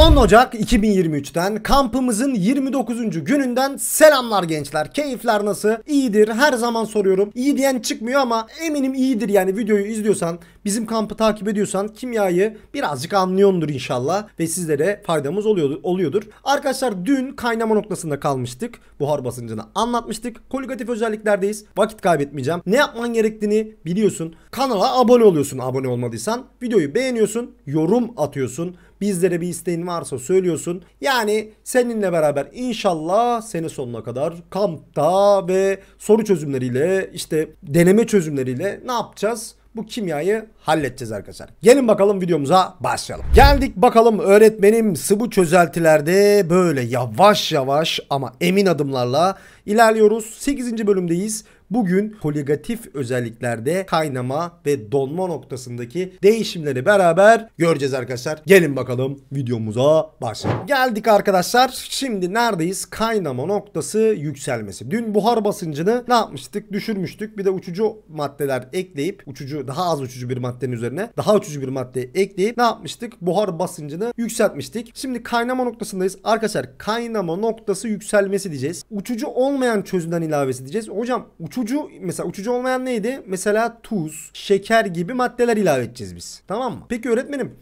10 Ocak 2023'ten kampımızın 29. gününden selamlar gençler. Keyifler nasıl? İyidir. Her zaman soruyorum. İyi diyen çıkmıyor ama eminim iyidir yani videoyu izliyorsan, bizim kampı takip ediyorsan kimyayı birazcık anlıyordur inşallah ve sizlere faydamız oluyordu, oluyordur. Arkadaşlar dün kaynama noktasında kalmıştık. Buhar basıncını anlatmıştık. Koligatif özelliklerdeyiz. Vakit kaybetmeyeceğim. Ne yapman gerektiğini biliyorsun. Kanala abone oluyorsun abone olmadıysan. Videoyu beğeniyorsun. Yorum atıyorsun Bizlere bir isteğin varsa söylüyorsun. Yani seninle beraber inşallah sene sonuna kadar kampta ve soru çözümleriyle işte deneme çözümleriyle ne yapacağız? bu kimyayı halledeceğiz arkadaşlar. Gelin bakalım videomuza başlayalım. Geldik bakalım öğretmenim sıvı çözeltilerde böyle yavaş yavaş ama emin adımlarla ilerliyoruz. 8. bölümdeyiz bugün koligatif özelliklerde kaynama ve donma noktasındaki değişimleri beraber göreceğiz arkadaşlar. Gelin bakalım videomuza başlayalım. Geldik arkadaşlar. Şimdi neredeyiz? Kaynama noktası yükselmesi. Dün buhar basıncını ne yapmıştık? Düşürmüştük. Bir de uçucu maddeler ekleyip uçucu daha az uçucu bir maddenin üzerine daha uçucu bir madde ekleyip ne yapmıştık? Buhar basıncını yükseltmiştik. Şimdi kaynama noktasındayız. Arkadaşlar kaynama noktası yükselmesi diyeceğiz. Uçucu olmayan çözümden ilavesi diyeceğiz. Hocam uçucu uçucu mesela uçucu olmayan neydi? Mesela tuz, şeker gibi maddeler ilave edeceğiz biz. Tamam mı? Peki öğretmenim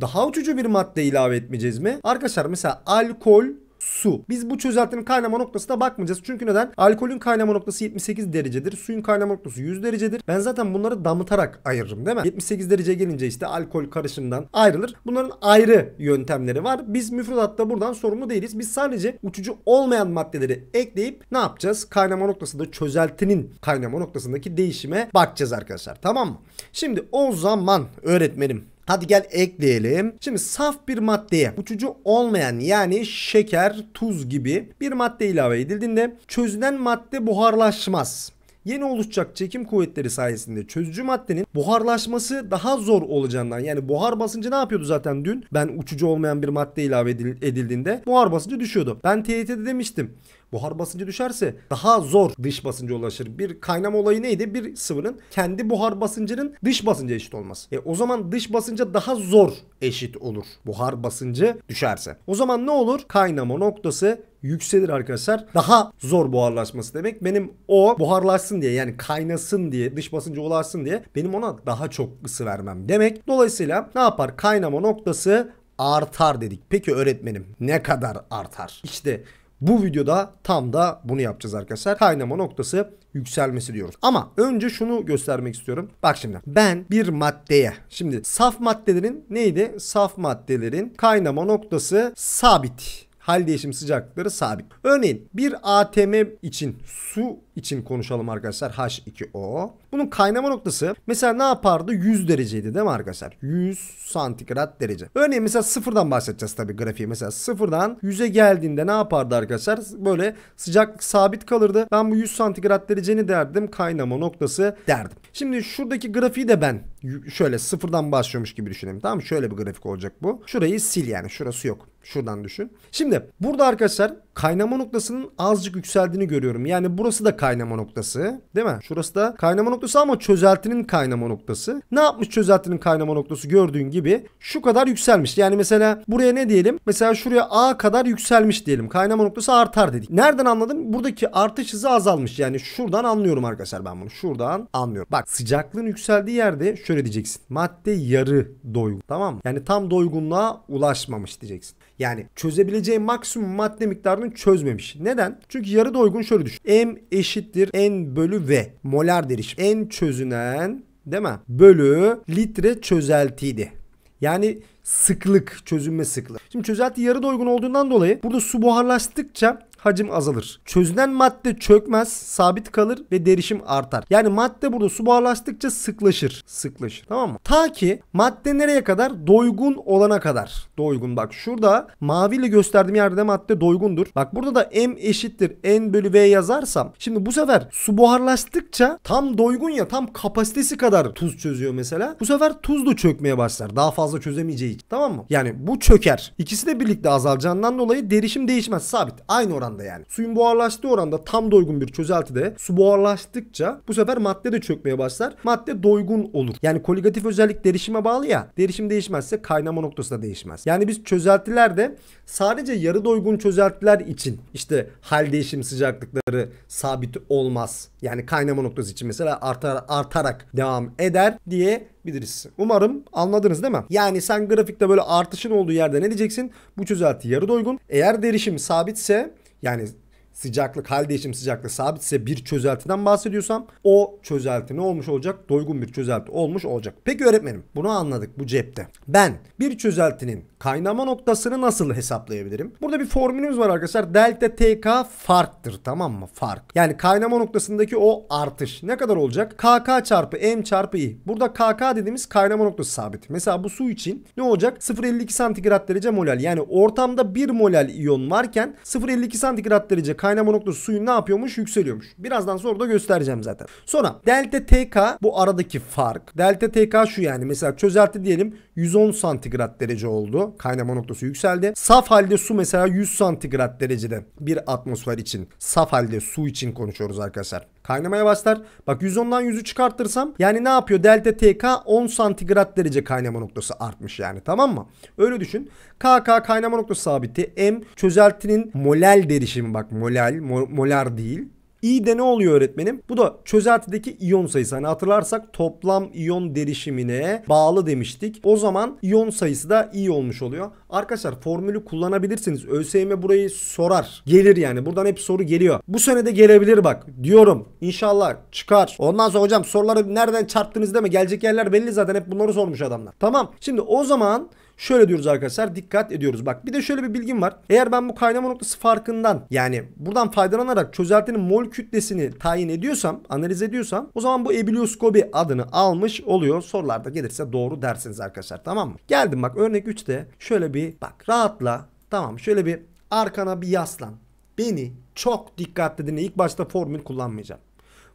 daha uçucu bir madde ilave etmeyeceğiz mi? Arkadaşlar mesela alkol su. Biz bu çözeltinin kaynama noktasına bakmayacağız. Çünkü neden? Alkolün kaynama noktası 78 derecedir. Suyun kaynama noktası 100 derecedir. Ben zaten bunları damıtarak ayırırım değil mi? 78 derece gelince işte alkol karışımından ayrılır. Bunların ayrı yöntemleri var. Biz müfredatta buradan sorumlu değiliz. Biz sadece uçucu olmayan maddeleri ekleyip ne yapacağız? Kaynama noktasında çözeltinin kaynama noktasındaki değişime bakacağız arkadaşlar. Tamam mı? Şimdi o zaman öğretmenim Hadi gel ekleyelim. Şimdi saf bir maddeye uçucu olmayan yani şeker, tuz gibi bir madde ilave edildiğinde çözülen madde buharlaşmaz. Yeni oluşacak çekim kuvvetleri sayesinde çözücü maddenin buharlaşması daha zor olacağından yani buhar basıncı ne yapıyordu zaten dün? Ben uçucu olmayan bir madde ilave edildiğinde buhar basıncı düşüyordu. Ben TYT'de demiştim. Buhar basıncı düşerse daha zor dış basınca ulaşır. Bir kaynama olayı neydi? Bir sıvının kendi buhar basıncının dış basınca eşit olması. E o zaman dış basınca daha zor eşit olur. Buhar basıncı düşerse. O zaman ne olur? Kaynama noktası yükselir arkadaşlar. Daha zor buharlaşması demek. Benim o buharlaşsın diye yani kaynasın diye dış basınca ulaşsın diye benim ona daha çok ısı vermem demek. Dolayısıyla ne yapar? Kaynama noktası artar dedik. Peki öğretmenim ne kadar artar? İşte bu videoda tam da bunu yapacağız arkadaşlar. Kaynama noktası yükselmesi diyoruz. Ama önce şunu göstermek istiyorum. Bak şimdi ben bir maddeye şimdi saf maddelerin neydi? Saf maddelerin kaynama noktası sabit hal değişim sıcaklıkları sabit. Örneğin bir ATM için su için konuşalım arkadaşlar H2O. Bunun kaynama noktası mesela ne yapardı? 100 dereceydi değil mi arkadaşlar? 100 santigrat derece. Örneğin mesela sıfırdan bahsedeceğiz tabii grafiği. Mesela sıfırdan 100'e geldiğinde ne yapardı arkadaşlar? Böyle sıcaklık sabit kalırdı. Ben bu 100 santigrat dereceni derdim. Kaynama noktası derdim. Şimdi şuradaki grafiği de ben şöyle sıfırdan başlıyormuş gibi düşünelim. Tamam mı? Şöyle bir grafik olacak bu. Şurayı sil yani. Şurası yok. Şuradan düşün. Şimdi burada arkadaşlar kaynama noktasının azıcık yükseldiğini görüyorum. Yani burası da kaynama noktası. Değil mi? Şurası da kaynama noktası ama çözeltinin kaynama noktası. Ne yapmış çözeltinin kaynama noktası gördüğün gibi şu kadar yükselmiş. Yani mesela buraya ne diyelim? Mesela şuraya A kadar yükselmiş diyelim. Kaynama noktası artar dedik. Nereden anladım? Buradaki artış hızı azalmış. Yani şuradan anlıyorum arkadaşlar ben bunu. Şuradan anlıyorum. Bak sıcaklığın yükseldiği yerde şöyle diyeceksin. Madde yarı doygun. Tamam mı? Yani tam doygunluğa ulaşmamış diyeceksin. Yani çözebileceği maksimum madde miktarını çözmemiş. Neden? Çünkü yarı doygun şöyle düşün. M eşittir N bölü V. Molar derişim. N çözünen değil mi? Bölü litre çözeltiydi. Yani sıklık, çözünme sıklığı. Şimdi çözelti yarı doygun olduğundan dolayı burada su buharlaştıkça hacim azalır. Çözünen madde çökmez, sabit kalır ve derişim artar. Yani madde burada su buharlaştıkça sıklaşır. Sıklaşır tamam mı? Ta ki madde nereye kadar? Doygun olana kadar. Doygun bak şurada maviyle gösterdiğim yerde madde doygundur. Bak burada da M eşittir N bölü V yazarsam. Şimdi bu sefer su buharlaştıkça tam doygun ya tam kapasitesi kadar tuz çözüyor mesela. Bu sefer tuz da çökmeye başlar. Daha fazla çözemeyeceği için. Tamam mı? Yani bu çöker. İkisi de birlikte azalacağından dolayı derişim değişmez. Sabit. Aynı oran oranda yani. Suyun buharlaştığı oranda tam doygun bir çözeltide su buharlaştıkça bu sefer madde de çökmeye başlar. Madde doygun olur. Yani koligatif özellik derişime bağlı ya. Derişim değişmezse kaynama noktası da değişmez. Yani biz çözeltilerde sadece yarı doygun çözeltiler için işte hal değişim sıcaklıkları sabit olmaz. Yani kaynama noktası için mesela artar, artarak devam eder diye biliriz. Umarım anladınız değil mi? Yani sen grafikte böyle artışın olduğu yerde ne diyeceksin? Bu çözelti yarı doygun. Eğer derişim sabitse Yani sıcaklık, hal değişim sıcaklığı sabitse bir çözeltiden bahsediyorsam o çözelti ne olmuş olacak? Doygun bir çözelti olmuş olacak. Peki öğretmenim bunu anladık bu cepte. Ben bir çözeltinin kaynama noktasını nasıl hesaplayabilirim? Burada bir formülümüz var arkadaşlar. Delta TK farktır tamam mı? Fark. Yani kaynama noktasındaki o artış ne kadar olacak? KK çarpı M çarpı I. Burada KK dediğimiz kaynama noktası sabit. Mesela bu su için ne olacak? 0.52 santigrat derece molal. Yani ortamda 1 molal iyon varken 0.52 santigrat derece kaynama noktası suyun ne yapıyormuş? Yükseliyormuş. Birazdan sonra da göstereceğim zaten. Sonra delta TK bu aradaki fark. Delta TK şu yani mesela çözelti diyelim 110 santigrat derece oldu. Kaynama noktası yükseldi. Saf halde su mesela 100 santigrat derecede bir atmosfer için. Saf halde su için konuşuyoruz arkadaşlar. Kaynamaya başlar. Bak 110'dan 100'ü çıkartırsam yani ne yapıyor? Delta TK 10 santigrat derece kaynama noktası artmış yani tamam mı? Öyle düşün. KK kaynama noktası sabiti. M çözeltinin molel derişimi bak molel mo molar değil I de ne oluyor öğretmenim? Bu da çözeltideki iyon sayısı. Hani hatırlarsak toplam iyon derişimine bağlı demiştik. O zaman iyon sayısı da I olmuş oluyor. Arkadaşlar formülü kullanabilirsiniz. ÖSYM burayı sorar. Gelir yani. Buradan hep soru geliyor. Bu sene de gelebilir bak. Diyorum. İnşallah çıkar. Ondan sonra hocam soruları nereden çarptınız deme. Gelecek yerler belli zaten. Hep bunları sormuş adamlar. Tamam. Şimdi o zaman Şöyle diyoruz arkadaşlar dikkat ediyoruz. Bak bir de şöyle bir bilgim var. Eğer ben bu kaynama noktası farkından yani buradan faydalanarak çözeltinin mol kütlesini tayin ediyorsam analiz ediyorsam o zaman bu ebilioskobi adını almış oluyor. Sorularda gelirse doğru dersiniz arkadaşlar tamam mı? Geldim bak örnek 3'te şöyle bir bak rahatla tamam şöyle bir arkana bir yaslan. Beni çok dikkatli dinle. İlk başta formül kullanmayacağım.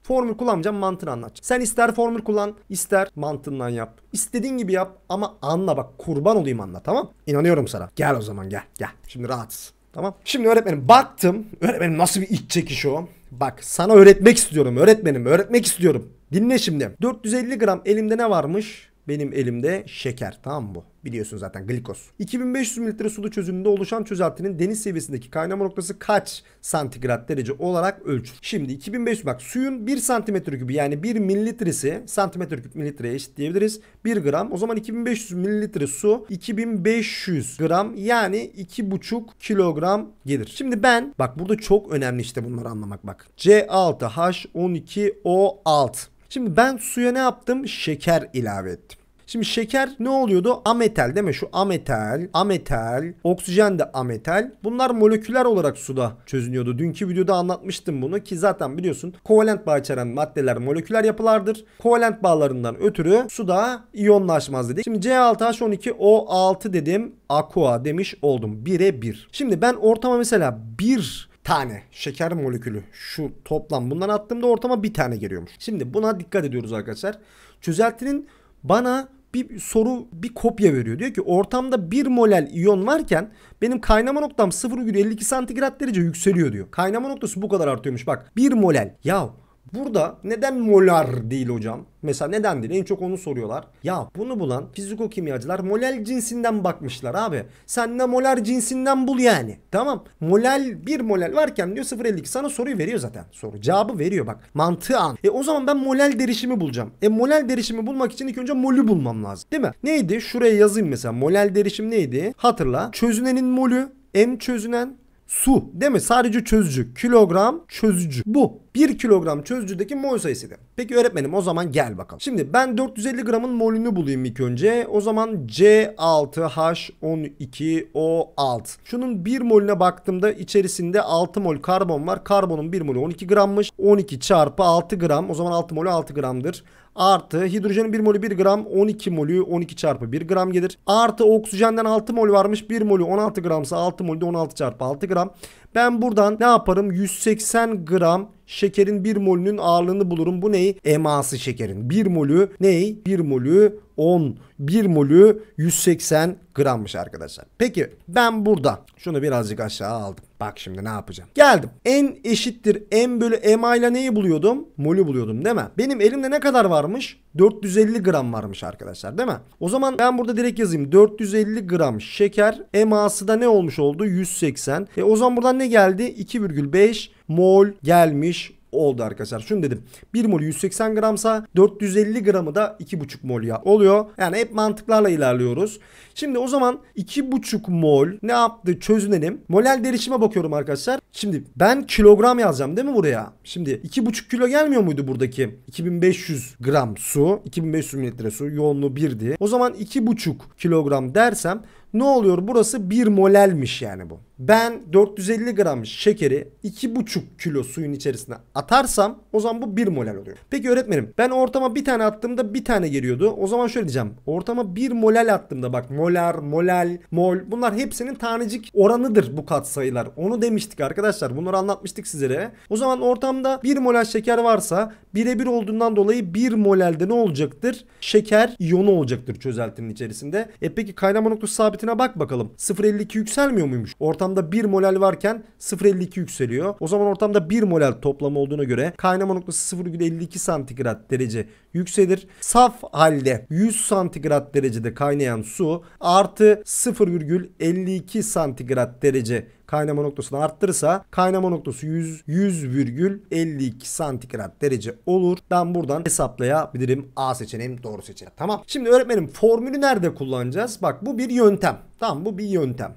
Formül kullanmayacağım mantığını anlatacağım. Sen ister formül kullan ister mantığından yap. İstediğin gibi yap ama anla bak kurban olayım anla tamam. İnanıyorum sana. Gel o zaman gel gel. Şimdi rahatsız. Tamam. Şimdi öğretmenim baktım. Öğretmenim nasıl bir iç çekiş o? Bak sana öğretmek istiyorum öğretmenim öğretmek istiyorum. Dinle şimdi. 450 gram elimde ne varmış? Benim elimde şeker tamam mı bu? Biliyorsun zaten glikoz. 2500 mililitre sulu çözünürlüğünde oluşan çözeltinin deniz seviyesindeki kaynama noktası kaç santigrat derece olarak ölçür? Şimdi 2500 bak suyun 1 santimetre küpü yani 1 mililitresi santimetre küp mililitreye eşit diyebiliriz. 1 gram o zaman 2500 mililitre su 2500 gram yani 2,5 kilogram gelir. Şimdi ben bak burada çok önemli işte bunları anlamak bak. C6H12O6 Şimdi ben suya ne yaptım? Şeker ilave ettim. Şimdi şeker ne oluyordu? Ametal değil mi? Şu ametal, ametal, oksijen de ametal. Bunlar moleküler olarak suda çözünüyordu. Dünkü videoda anlatmıştım bunu ki zaten biliyorsun kovalent bağ içeren maddeler moleküler yapılardır. Kovalent bağlarından ötürü suda iyonlaşmaz dedik. Şimdi C6H12O6 dedim. Aqua demiş oldum. 1'e 1. Şimdi ben ortama mesela 1 tane şeker molekülü şu toplam bundan attığımda ortama bir tane geliyormuş. Şimdi buna dikkat ediyoruz arkadaşlar. Çözeltinin bana bir soru bir kopya veriyor. Diyor ki ortamda 1 molel iyon varken benim kaynama noktam 0,52 santigrat derece yükseliyor diyor. Kaynama noktası bu kadar artıyormuş bak. 1 molel. Ya Burada neden molar değil hocam? Mesela neden değil? En çok onu soruyorlar. Ya bunu bulan fizikokimyacılar molel cinsinden bakmışlar abi. Sen de molar cinsinden bul yani. Tamam. Molel bir molel varken diyor 0.52 sana soruyu veriyor zaten. Soru cevabı veriyor bak. Mantığı an. E o zaman ben molel derişimi bulacağım. E molel derişimi bulmak için ilk önce molü bulmam lazım. Değil mi? Neydi? Şuraya yazayım mesela. Molel derişim neydi? Hatırla. Çözünenin molü M çözünen su değil mi? Sadece çözücü. Kilogram çözücü. Bu. 1 kilogram çözücüdeki mol sayısıydı. Peki öğretmenim o zaman gel bakalım. Şimdi ben 450 gramın molünü bulayım ilk önce. O zaman C6H12O6. Şunun 1 molüne baktığımda içerisinde 6 mol karbon var. Karbonun 1 molü 12 grammış. 12 çarpı 6 gram. O zaman 6 molü 6 gramdır artı hidrojenin 1 molü 1 gram 12 molü 12 çarpı 1 gram gelir. Artı oksijenden 6 mol varmış 1 molü 16 gramsa 6 molü de 16 çarpı 6 gram. Ben buradan ne yaparım 180 gram şekerin 1 molünün ağırlığını bulurum. Bu ney? Eması şekerin. 1 molü ney? 1 molü 10 1 molü 180 grammış arkadaşlar. Peki ben burada şunu birazcık aşağı aldım. Bak şimdi ne yapacağım. Geldim. En eşittir M bölü MA ile neyi buluyordum? Mol'ü buluyordum değil mi? Benim elimde ne kadar varmış? 450 gram varmış arkadaşlar değil mi? O zaman ben burada direkt yazayım. 450 gram şeker MA'sı da ne olmuş oldu? 180. E o zaman buradan ne geldi? 2,5 mol gelmiş oldu arkadaşlar. Şunu dedim. 1 mol 180 gramsa 450 gramı da 2,5 mol ya oluyor. Yani hep mantıklarla ilerliyoruz. Şimdi o zaman 2,5 mol ne yaptı çözünelim. Molel derişime bakıyorum arkadaşlar. Şimdi ben kilogram yazacağım değil mi buraya? Şimdi 2,5 kilo gelmiyor muydu buradaki? 2500 gram su, 2500 mililitre su yoğunluğu 1'di. O zaman 2,5 kilogram dersem ne oluyor? Burası 1 molelmiş yani bu. Ben 450 gram şekeri 2,5 kilo suyun içerisine atarsam o zaman bu 1 molel oluyor. Peki öğretmenim ben ortama bir tane attığımda bir tane geliyordu. O zaman şöyle diyeceğim. Ortama 1 molel attığımda bak molar, molel, mol bunlar hepsinin tanecik oranıdır bu katsayılar. Onu demiştik arkadaşlar. Bunları anlatmıştık sizlere. O zaman ortamda 1 molel şeker varsa birebir olduğundan dolayı 1 molelde ne olacaktır? Şeker iyonu olacaktır çözeltinin içerisinde. E peki kaynama noktası sabit fiyatına bak bakalım. 0.52 yükselmiyor muymuş? Ortamda 1 molal varken 0.52 yükseliyor. O zaman ortamda 1 molal toplamı olduğuna göre kaynama noktası 0.52 santigrat derece yükselir. Saf halde 100 santigrat derecede kaynayan su artı 0,52 santigrat derece kaynama noktasını arttırırsa kaynama noktası 100 100,52 santigrat derece olur. Ben buradan hesaplayabilirim. A seçeneğim doğru seçeneğim. Tamam. Şimdi öğretmenim formülü nerede kullanacağız? Bak bu bir yöntem. Tamam bu bir yöntem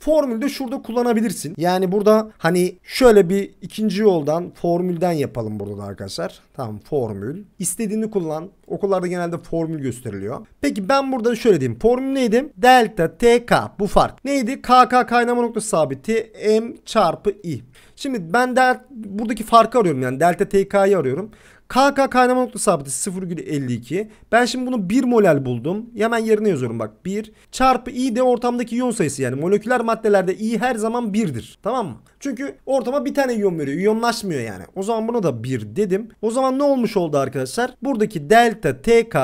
formülde şurada kullanabilirsin. Yani burada hani şöyle bir ikinci yoldan formülden yapalım burada da arkadaşlar. Tamam formül. İstediğini kullan. Okullarda genelde formül gösteriliyor. Peki ben burada şöyle diyeyim. Formül neydi? Delta TK bu fark. Neydi? KK kaynama noktası sabiti M çarpı I. Şimdi ben de buradaki farkı arıyorum yani delta TK'yı arıyorum. KK kaynama noktası sabitesi 0,52. Ben şimdi bunu 1 molal buldum. Hemen yerine yazıyorum bak. 1 çarpı i de ortamdaki iyon sayısı yani moleküler maddelerde i her zaman 1'dir. Tamam mı? Çünkü ortama bir tane iyon veriyor. İyonlaşmıyor yani. O zaman buna da 1 dedim. O zaman ne olmuş oldu arkadaşlar? Buradaki delta TK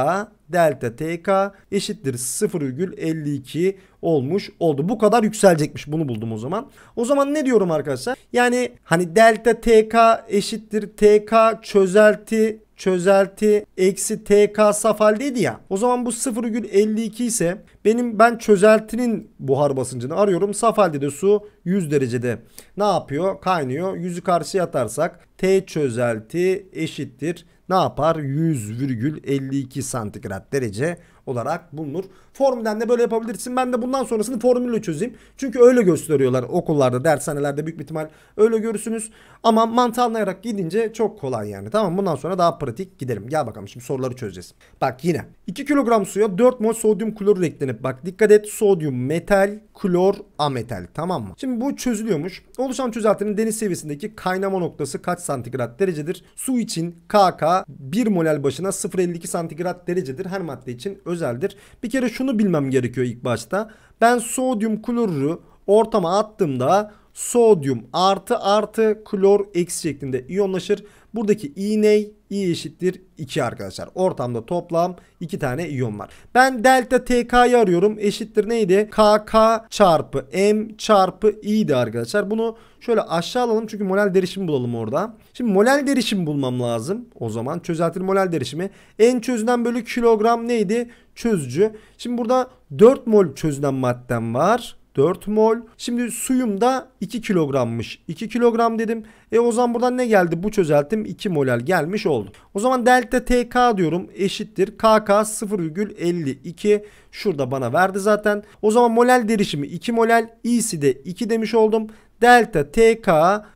delta tk eşittir 0,52 olmuş oldu. Bu kadar yükselecekmiş bunu buldum o zaman. O zaman ne diyorum arkadaşlar? Yani hani delta tk eşittir tk çözelti çözelti eksi tk saf haldeydi ya. O zaman bu 0,52 ise benim ben çözeltinin buhar basıncını arıyorum. Saf halde de su 100 derecede ne yapıyor? Kaynıyor. Yüzü karşıya atarsak T çözelti eşittir. Ne yapar? 100,52 santigrat derece olarak bulunur. Formülden de böyle yapabilirsin. Ben de bundan sonrasını formülle çözeyim. Çünkü öyle gösteriyorlar okullarda, dershanelerde büyük ihtimal öyle görürsünüz. Ama mantanlayarak gidince çok kolay yani. Tamam bundan sonra daha pratik gidelim. Gel bakalım şimdi soruları çözeceğiz. Bak yine 2 kilogram suya 4 mol sodyum klorür eklenip Evet bak dikkat et sodyum metal, klor ametal tamam mı? Şimdi bu çözülüyormuş. Oluşan çözeltinin deniz seviyesindeki kaynama noktası kaç santigrat derecedir? Su için KK 1 molal başına 0.52 santigrat derecedir. Her madde için özeldir. Bir kere şunu bilmem gerekiyor ilk başta. Ben sodyum kloru ortama attığımda sodyum artı artı klor eksi şeklinde iyonlaşır. Buradaki iğney i eşittir 2 arkadaşlar. Ortamda toplam 2 tane iyon var. Ben delta tk'yı arıyorum. Eşittir neydi? kk çarpı m çarpı i'di arkadaşlar. Bunu şöyle aşağı alalım çünkü molel derişimi bulalım orada. Şimdi molel derişimi bulmam lazım. O zaman çözeltir molel derişimi. En çözünen bölü kilogram neydi? Çözücü. Şimdi burada 4 mol çözünen madden var. 4 mol. Şimdi suyum da 2 kilogrammış. 2 kilogram dedim. E o zaman buradan ne geldi? Bu çözeltim 2 molal gelmiş oldu. O zaman delta TK diyorum eşittir. KK 0,52 şurada bana verdi zaten. O zaman molal derişimi 2 molal, İ'si de 2 demiş oldum. Delta TK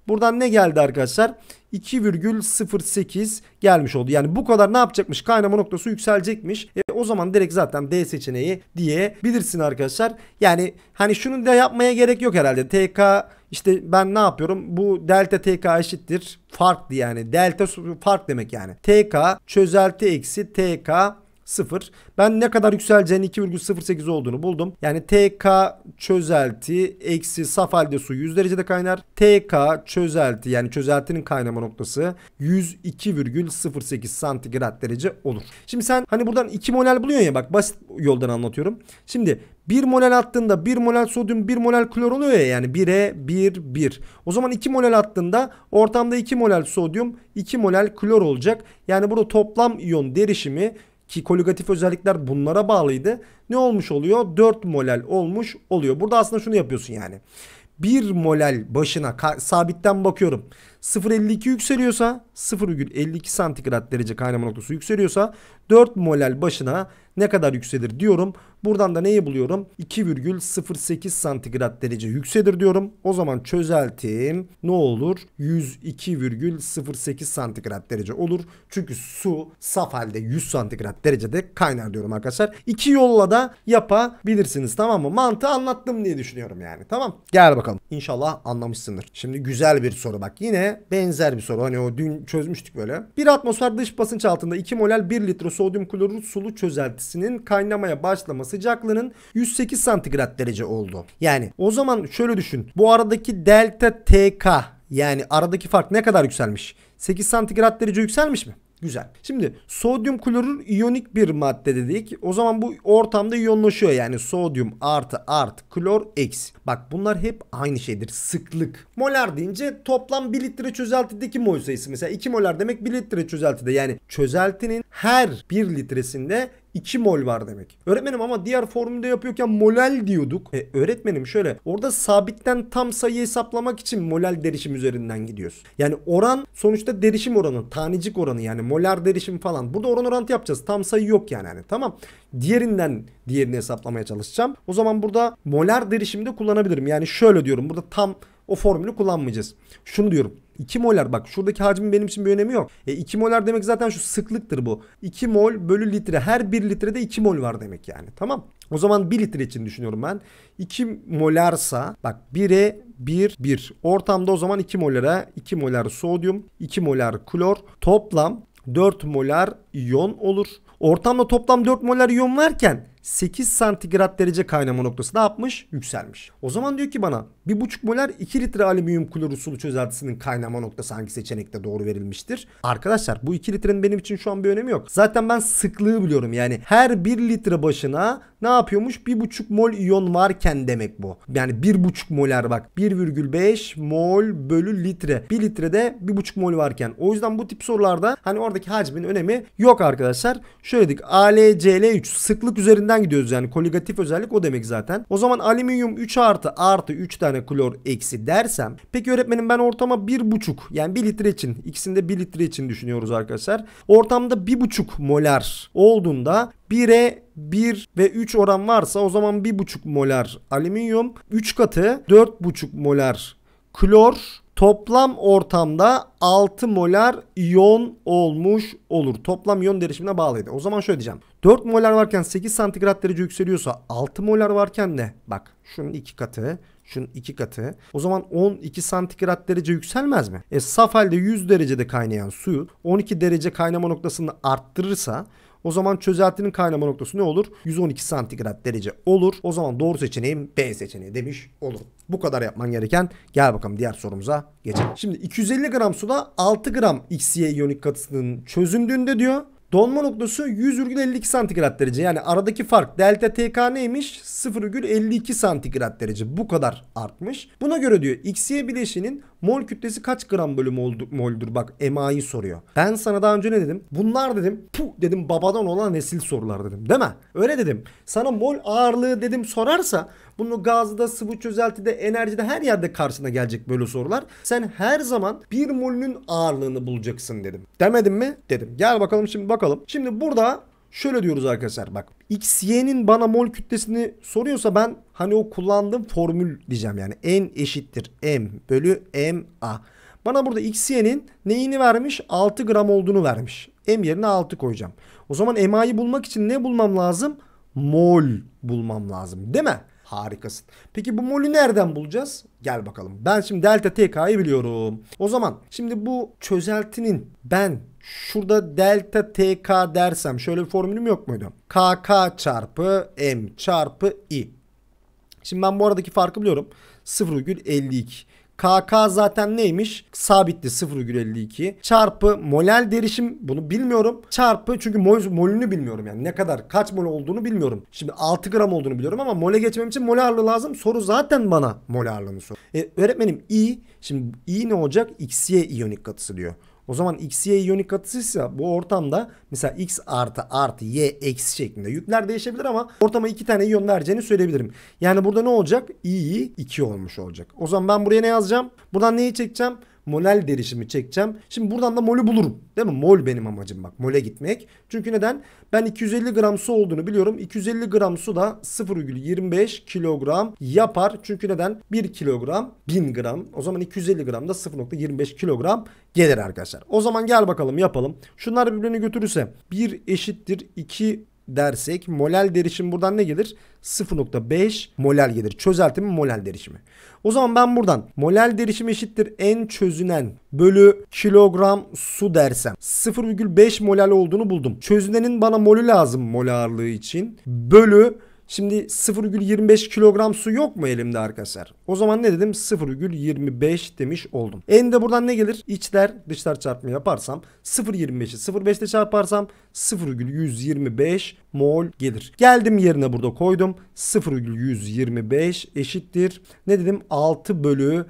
buradan ne geldi arkadaşlar? 2,08 gelmiş oldu. Yani bu kadar ne yapacakmış? Kaynama noktası yükselecekmiş. E, o zaman direkt zaten D seçeneği diye bilirsin arkadaşlar. Yani hani şunu da yapmaya gerek yok herhalde. TK işte ben ne yapıyorum? Bu delta TK eşittir farklı yani. Delta fark demek yani. TK çözelti eksi TK 0. Ben ne kadar yükseleceğini 2,08 olduğunu buldum. Yani TK çözelti eksi saf halde su 100 derecede kaynar. TK çözelti yani çözeltinin kaynama noktası 102,08 santigrat derece olur. Şimdi sen hani buradan 2 molal buluyorsun ya bak basit yoldan anlatıyorum. Şimdi 1 molel attığında 1 molal sodyum 1 molal klor oluyor ya yani 1'e 1 1. O zaman 2 molel attığında ortamda 2 molal sodyum 2 molal klor olacak. Yani burada toplam iyon derişimi ki koligatif özellikler bunlara bağlıydı. Ne olmuş oluyor? 4 molal olmuş oluyor. Burada aslında şunu yapıyorsun yani. 1 molal başına sabitten bakıyorum. 0.52 yükseliyorsa 0.52 santigrat derece kaynama noktası yükseliyorsa 4 molal başına ne kadar yükselir diyorum. Buradan da neyi buluyorum? 2,08 santigrat derece yükselir diyorum. O zaman çözeltim ne olur? 102,08 santigrat derece olur. Çünkü su saf halde 100 santigrat derecede kaynar diyorum arkadaşlar. İki yolla da yapabilirsiniz tamam mı? Mantığı anlattım diye düşünüyorum yani tamam. Gel bakalım. İnşallah anlamışsındır. Şimdi güzel bir soru bak. Yine benzer bir soru. Hani o dün çözmüştük böyle. Bir atmosfer dış basınç altında 2 molal 1 litre sodyum klorür sulu çözeltisinin kaynamaya başlama sıcaklığının 108 santigrat derece oldu. Yani o zaman şöyle düşün. Bu aradaki delta TK yani aradaki fark ne kadar yükselmiş? 8 santigrat derece yükselmiş mi? Güzel. Şimdi sodyum klorür iyonik bir madde dedik. O zaman bu ortamda iyonlaşıyor. Yani sodyum artı art, klor eksi. Bak bunlar hep aynı şeydir. Sıklık. Molar deyince toplam 1 litre çözeltideki mol sayısı. Mesela 2 molar demek 1 litre çözeltide. Yani çözeltinin her 1 litresinde 2 mol var demek. Öğretmenim ama diğer formülde yapıyorken molal diyorduk. E, öğretmenim şöyle orada sabitten tam sayı hesaplamak için molal derişim üzerinden gidiyoruz. Yani oran sonuçta derişim oranı tanecik oranı yani molar derişim falan. Burada oran orantı yapacağız. Tam sayı yok yani. yani tamam. Diğerinden diğerini hesaplamaya çalışacağım. O zaman burada molar derişimde kullanabilirim. Yani şöyle diyorum burada tam o formülü kullanmayacağız. Şunu diyorum. 2 molar bak şuradaki hacmin benim için bir önemi yok. E 2 molar demek zaten şu sıklıktır bu. 2 mol bölü litre her 1 litrede 2 mol var demek yani tamam. O zaman 1 litre için düşünüyorum ben. 2 molarsa bak 1'e 1 1 ortamda o zaman 2 molara 2 molar sodyum 2 molar klor toplam 4 molar iyon olur. Ortamda toplam 4 molar iyon varken 8 santigrat derece kaynama noktası ne yapmış? Yükselmiş. O zaman diyor ki bana 1,5 molar 2 litre alüminyum klor usulü çözeltisinin kaynama noktası hangi seçenekte doğru verilmiştir? Arkadaşlar bu 2 litrenin benim için şu an bir önemi yok. Zaten ben sıklığı biliyorum yani her 1 litre başına ne yapıyormuş? 1,5 mol iyon varken demek bu. Yani 1,5 molar bak 1,5 mol bölü litre. 1 litrede 1,5 mol varken. O yüzden bu tip sorularda hani oradaki hacmin önemi yok arkadaşlar. Şöyle dedik ALCL3 sıklık üzerinden gidiyoruz yani koligatif özellik o demek zaten. O zaman alüminyum 3 artı artı 3 tane tane klor eksi dersem peki öğretmenim ben ortama 1,5 yani 1 litre için ikisinde de 1 litre için düşünüyoruz arkadaşlar. Ortamda 1,5 molar olduğunda 1'e 1 ve 3 oran varsa o zaman 1,5 molar alüminyum 3 katı 4,5 molar klor toplam ortamda 6 molar iyon olmuş olur. Toplam iyon derişimine bağlıydı. O zaman şöyle diyeceğim. 4 molar varken 8 santigrat derece yükseliyorsa 6 molar varken de bak şunun 2 katı Şunun iki katı. O zaman 12 santigrat derece yükselmez mi? E saf halde 100 derecede kaynayan suyu 12 derece kaynama noktasını arttırırsa o zaman çözeltinin kaynama noktası ne olur? 112 santigrat derece olur. O zaman doğru seçeneğim B seçeneği demiş olur. Bu kadar yapman gereken. Gel bakalım diğer sorumuza geçelim. Şimdi 250 gram suda 6 gram XY iyonik katısının çözündüğünde diyor Donma noktası 100,52 santigrat derece. Yani aradaki fark delta TK neymiş? 0,52 santigrat derece. Bu kadar artmış. Buna göre diyor XY bileşinin mol kütlesi kaç gram bölümü oldu, moldur? Bak MA'yı soruyor. Ben sana daha önce ne dedim? Bunlar dedim. Puh dedim babadan olan nesil sorular dedim. Değil mi? Öyle dedim. Sana mol ağırlığı dedim sorarsa bunu gazda, sıvı çözeltide, enerjide her yerde karşına gelecek böyle sorular. Sen her zaman bir molünün ağırlığını bulacaksın dedim. Demedim mi? Dedim. Gel bakalım şimdi bakalım. Şimdi burada şöyle diyoruz arkadaşlar bak. XY'nin bana mol kütlesini soruyorsa ben hani o kullandığım formül diyeceğim yani. N eşittir M bölü MA. Bana burada XY'nin neyini vermiş? 6 gram olduğunu vermiş. M yerine 6 koyacağım. O zaman MA'yı bulmak için ne bulmam lazım? Mol bulmam lazım değil mi? Harikasın. Peki bu mol'ü nereden bulacağız? Gel bakalım. Ben şimdi delta tk'yi biliyorum. O zaman şimdi bu çözeltinin ben şurada delta tk dersem şöyle bir formülüm yok muydu? kk çarpı m çarpı i. Şimdi ben bu aradaki farkı biliyorum. 0,52. KK zaten neymiş? Sabitti 0,52. Çarpı molal derişim bunu bilmiyorum. Çarpı çünkü mol, molünü bilmiyorum yani ne kadar kaç mol olduğunu bilmiyorum. Şimdi 6 gram olduğunu biliyorum ama mole geçmem için molarlı lazım. Soru zaten bana molarlığını sor. E, öğretmenim i şimdi i ne olacak? X'ye iyonik katısı diyor. O zaman x, y iyonik katısıysa bu ortamda mesela x artı artı y eksi şeklinde yükler değişebilir ama ortama iki tane iyon vereceğini söyleyebilirim. Yani burada ne olacak? i'yi 2 olmuş olacak. O zaman ben buraya ne yazacağım? Buradan neyi çekeceğim? Molel derişimi çekeceğim. Şimdi buradan da molü bulurum. Değil mi? Mol benim amacım bak. Mole gitmek. Çünkü neden? Ben 250 gram su olduğunu biliyorum. 250 gram su da 0,25 kilogram yapar. Çünkü neden? 1 kilogram 1000 gram. O zaman 250 gram da 0,25 kilogram gelir arkadaşlar. O zaman gel bakalım yapalım. Şunlar birbirini götürürse 1 eşittir 2 dersek molal derişim buradan ne gelir? 0.5 molal gelir. Çözeltimi molal derişimi. O zaman ben buradan molal derişimi eşittir en çözünen bölü kilogram su dersem 0,5 molal olduğunu buldum. Çözünenin bana molü lazım mol için. Bölü Şimdi 0,25 kilogram su yok mu elimde arkadaşlar? O zaman ne dedim? 0,25 demiş oldum. En de buradan ne gelir? İçler dışlar çarpımı yaparsam 0,25'i 0,5'te çarparsam 0,125 mol gelir. Geldim yerine burada koydum. 0,125 eşittir. Ne dedim? 6 bölü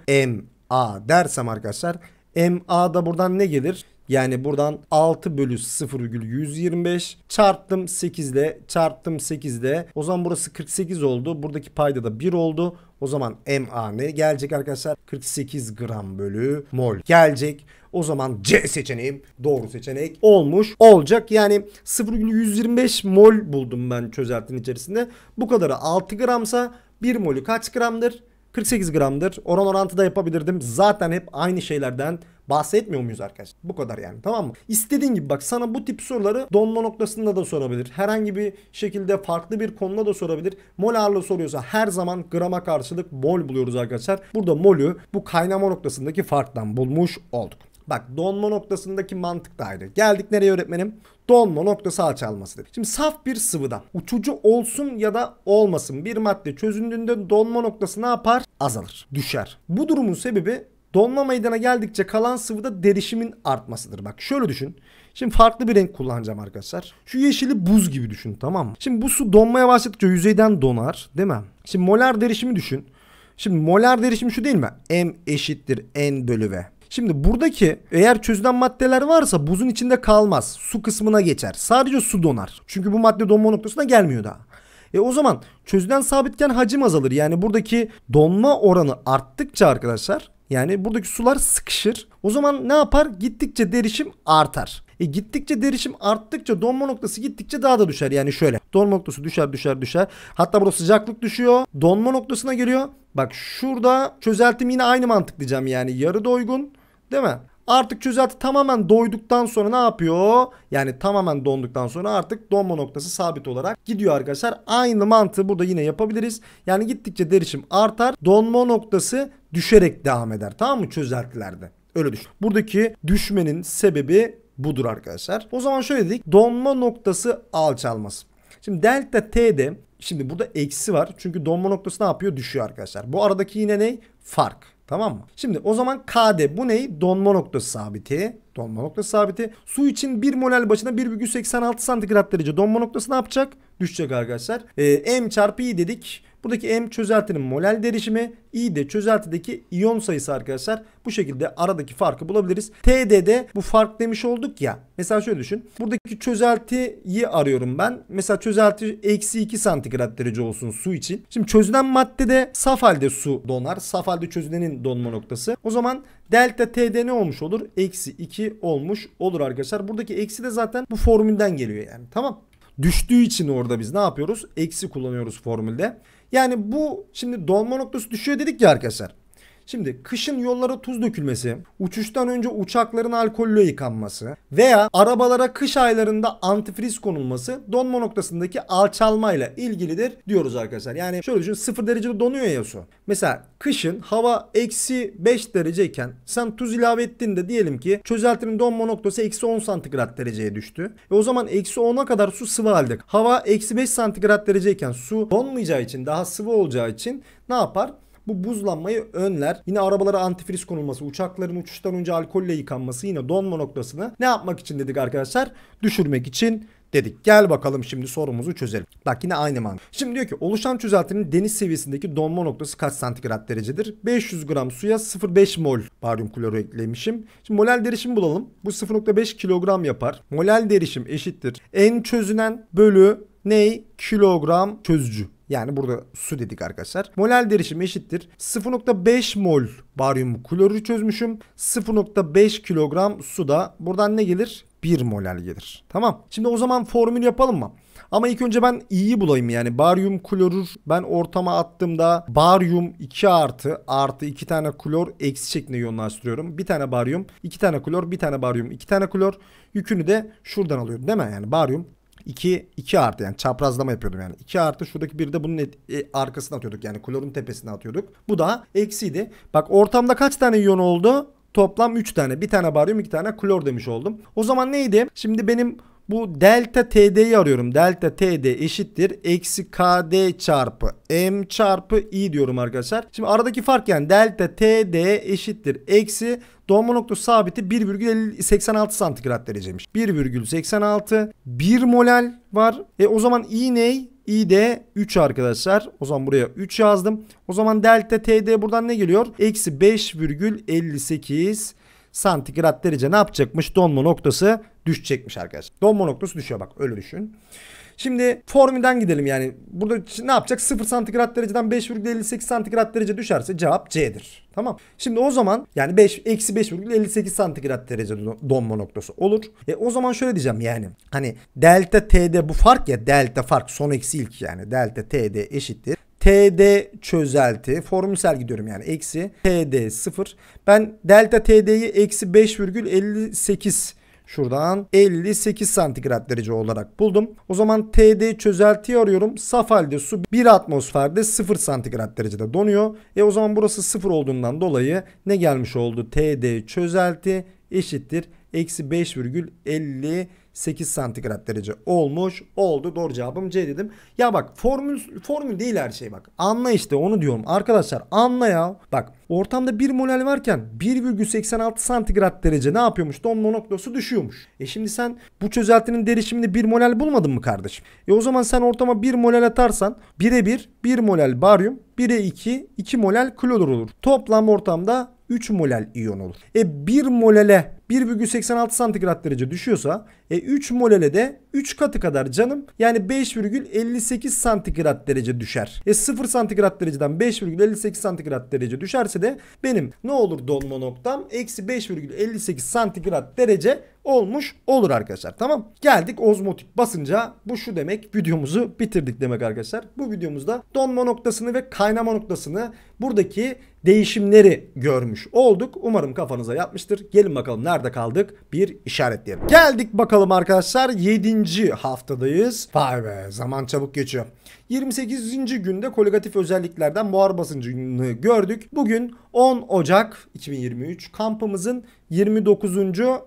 MA dersem arkadaşlar MA da buradan ne gelir? Yani buradan 6 bölü 0,125 çarptım 8 ile çarptım 8 ile. O zaman burası 48 oldu. Buradaki payda da 1 oldu. O zaman MA ne gelecek arkadaşlar? 48 gram bölü mol gelecek. O zaman C seçeneğim doğru seçenek olmuş olacak. Yani 0,125 mol buldum ben çözeltinin içerisinde. Bu kadarı 6 gramsa 1 molü kaç gramdır? 48 gramdır. Oran orantı da yapabilirdim. Zaten hep aynı şeylerden bahsetmiyor muyuz arkadaşlar? Bu kadar yani tamam mı? İstediğin gibi bak sana bu tip soruları donma noktasında da sorabilir. Herhangi bir şekilde farklı bir konuda da sorabilir. Mol ağırlığı soruyorsa her zaman grama karşılık mol buluyoruz arkadaşlar. Burada molü bu kaynama noktasındaki farktan bulmuş olduk. Bak donma noktasındaki mantık da ayrı. Geldik nereye öğretmenim? Donma noktası alçalmasıdır. Şimdi saf bir sıvıda uçucu olsun ya da olmasın bir madde çözündüğünde donma noktası ne yapar? Azalır, düşer. Bu durumun sebebi donma meydana geldikçe kalan sıvıda derişimin artmasıdır. Bak şöyle düşün. Şimdi farklı bir renk kullanacağım arkadaşlar. Şu yeşili buz gibi düşün tamam mı? Şimdi bu su donmaya başladıkça yüzeyden donar değil mi? Şimdi molar derişimi düşün. Şimdi molar derişimi şu değil mi? M eşittir N bölü V. Şimdi buradaki eğer çözülen maddeler varsa buzun içinde kalmaz. Su kısmına geçer. Sadece su donar. Çünkü bu madde donma noktasına gelmiyor daha. E o zaman çözülen sabitken hacim azalır. Yani buradaki donma oranı arttıkça arkadaşlar yani buradaki sular sıkışır. O zaman ne yapar? Gittikçe derişim artar. E gittikçe derişim arttıkça donma noktası gittikçe daha da düşer. Yani şöyle donma noktası düşer düşer düşer. Hatta burada sıcaklık düşüyor. Donma noktasına geliyor. Bak şurada çözeltim yine aynı mantık diyeceğim yani yarı doygun Değil mi? Artık çözelti tamamen doyduktan sonra ne yapıyor? Yani tamamen donduktan sonra artık donma noktası sabit olarak gidiyor arkadaşlar. Aynı mantığı burada yine yapabiliriz. Yani gittikçe derişim artar. Donma noktası düşerek devam eder. Tamam mı çözeltilerde? Öyle düşün. Buradaki düşmenin sebebi budur arkadaşlar. O zaman şöyle dedik. Donma noktası alçalması. Şimdi delta t'de şimdi burada eksi var. Çünkü donma noktası ne yapıyor? Düşüyor arkadaşlar. Bu aradaki yine ne? Fark. Tamam mı? Şimdi o zaman KD bu ney? Donma noktası sabiti. Donma noktası sabiti. Su için 1 molal başına 1,86 santigrat derece donma noktası ne yapacak? Düşecek arkadaşlar. Ee, M çarpı I dedik. Buradaki M çözeltinin molel derişimi, I de çözeltideki iyon sayısı arkadaşlar. Bu şekilde aradaki farkı bulabiliriz. TD'de bu fark demiş olduk ya. Mesela şöyle düşün. Buradaki çözeltiyi arıyorum ben. Mesela çözelti eksi 2 santigrat derece olsun su için. Şimdi çözülen maddede saf halde su donar. Saf halde çözülenin donma noktası. O zaman delta TD ne olmuş olur? Eksi 2 olmuş olur arkadaşlar. Buradaki eksi de zaten bu formülden geliyor yani. Tamam. Düştüğü için orada biz ne yapıyoruz? Eksi kullanıyoruz formülde. Yani bu şimdi dolma noktası düşüyor dedik ya arkadaşlar. Şimdi kışın yollara tuz dökülmesi, uçuştan önce uçakların alkollü yıkanması veya arabalara kış aylarında antifriz konulması donma noktasındaki alçalmayla ilgilidir diyoruz arkadaşlar. Yani şöyle düşün sıfır derecede donuyor ya su. Mesela kışın hava eksi 5 dereceyken sen tuz ilave ettiğinde diyelim ki çözeltinin donma noktası eksi 10 santigrat dereceye düştü. E o zaman eksi 10'a kadar su sıvı halde. Hava eksi 5 santigrat dereceyken su donmayacağı için daha sıvı olacağı için ne yapar? Bu buzlanmayı önler. Yine arabalara antifriz konulması, uçakların uçuştan önce alkolle yıkanması yine donma noktasını ne yapmak için dedik arkadaşlar? Düşürmek için dedik. Gel bakalım şimdi sorumuzu çözelim. Bak yine aynı mantık. Şimdi diyor ki oluşan çözeltinin deniz seviyesindeki donma noktası kaç santigrat derecedir? 500 gram suya 0.5 mol baryum kloro eklemişim. Şimdi molal derişim bulalım. Bu 0.5 kilogram yapar. Molal derişim eşittir. En çözünen bölü ney? Kilogram çözücü. Yani burada su dedik arkadaşlar. Molal derişim eşittir. 0.5 mol baryum klorür çözmüşüm. 0.5 kilogram su da. Buradan ne gelir? 1 molal gelir. Tamam. Şimdi o zaman formül yapalım mı? Ama ilk önce ben iyi bulayım yani baryum klorür ben ortama attığımda baryum 2 artı artı 2 tane klor eksi şeklinde yoğunlaştırıyorum. Bir tane baryum 2 tane klor bir tane baryum 2 tane klor yükünü de şuradan alıyorum değil mi? Yani baryum 2 2 artı yani çaprazlama yapıyordum yani. 2 artı şuradaki bir de bunun et, e, arkasına atıyorduk yani klorun tepesine atıyorduk. Bu da eksiydi. Bak ortamda kaç tane iyon oldu? Toplam 3 tane. Bir tane baryum, iki tane klor demiş oldum. O zaman neydi? Şimdi benim bu delta td'yi arıyorum. Delta td eşittir. Eksi kd çarpı m çarpı i diyorum arkadaşlar. Şimdi aradaki fark yani delta td eşittir. Eksi Donma nokta sabiti 1,86 santigrat dereceymiş. 1,86 1 molal var. E o zaman i ney? i de 3 arkadaşlar. O zaman buraya 3 yazdım. O zaman delta td buradan ne geliyor? Eksi 5,58 santigrat derece ne yapacakmış? Donma noktası düşecekmiş arkadaşlar. Donma noktası düşüyor bak öyle düşün. Şimdi formülden gidelim yani. Burada ne yapacak? 0 santigrat dereceden 5,58 santigrat derece düşerse cevap C'dir. Tamam. Şimdi o zaman yani 5 eksi 5,58 santigrat derece donma noktası olur. E o zaman şöyle diyeceğim yani. Hani delta T'de bu fark ya delta fark son eksi ilk yani delta T'de eşittir. TD çözelti formülsel gidiyorum yani eksi TD 0 ben delta TD'yi eksi 5,58 şuradan 58 santigrat derece olarak buldum. O zaman TD çözeltiyi arıyorum. Saf halde su 1 atmosferde 0 santigrat derecede donuyor. E o zaman burası 0 olduğundan dolayı ne gelmiş oldu? TD çözelti eşittir. Eksi 5,58 8 santigrat derece olmuş oldu. Doğru cevabım C dedim. Ya bak formül formül değil her şey bak. Anla işte onu diyorum. Arkadaşlar anla ya. Bak ortamda 1 molal varken 1,86 santigrat derece ne yapıyormuş? Donma noktası düşüyormuş. E şimdi sen bu çözeltinin derişiminde 1 molal bulmadın mı kardeşim? E o zaman sen ortama 1 molal atarsan 1'e 1, 1 molal baryum, 1'e 2, 2 molal klorür olur. Toplam ortamda 3 molal iyon olur. E 1 molale 1,86 santigrat derece düşüyorsa e, 3 molele de 3 katı kadar canım yani 5,58 santigrat derece düşer. E 0 santigrat dereceden 5,58 santigrat derece düşerse de benim ne olur donma noktam? Eksi 5,58 santigrat derece olmuş olur arkadaşlar. Tamam. Geldik ozmotik basınca. Bu şu demek. Videomuzu bitirdik demek arkadaşlar. Bu videomuzda donma noktasını ve kaynama noktasını buradaki değişimleri görmüş olduk. Umarım kafanıza yatmıştır. Gelin bakalım nerede kaldık? Bir işaretleyelim. Geldik bakalım bakalım arkadaşlar 7. haftadayız. Vay be zaman çabuk geçiyor. 28. günde koligatif özelliklerden buhar basıncını gördük. Bugün 10 Ocak 2023 kampımızın 29.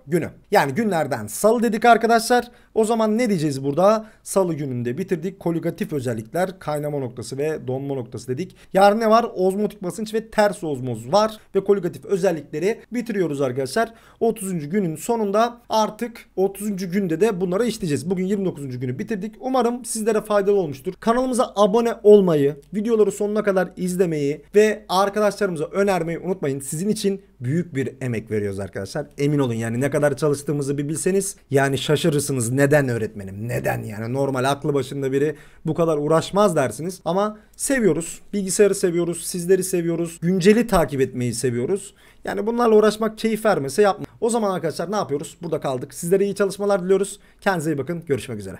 günü. Yani günlerden salı dedik arkadaşlar. O zaman ne diyeceğiz burada? Salı gününde bitirdik. Koligatif özellikler, kaynama noktası ve donma noktası dedik. Yarın ne var? Ozmotik basınç ve ters ozmoz var. Ve koligatif özellikleri bitiriyoruz arkadaşlar. 30. günün sonunda artık 30. günde de bunlara işleyeceğiz. Bugün 29. günü bitirdik. Umarım sizlere faydalı olmuştur. Kanalıma Kanalımıza abone olmayı, videoları sonuna kadar izlemeyi ve arkadaşlarımıza önermeyi unutmayın. Sizin için büyük bir emek veriyoruz arkadaşlar. Emin olun yani ne kadar çalıştığımızı bir bilseniz yani şaşırırsınız. Neden öğretmenim? Neden yani normal aklı başında biri bu kadar uğraşmaz dersiniz. Ama seviyoruz. Bilgisayarı seviyoruz. Sizleri seviyoruz. Günceli takip etmeyi seviyoruz. Yani bunlarla uğraşmak keyif vermese yapma. O zaman arkadaşlar ne yapıyoruz? Burada kaldık. Sizlere iyi çalışmalar diliyoruz. Kendinize iyi bakın. Görüşmek üzere.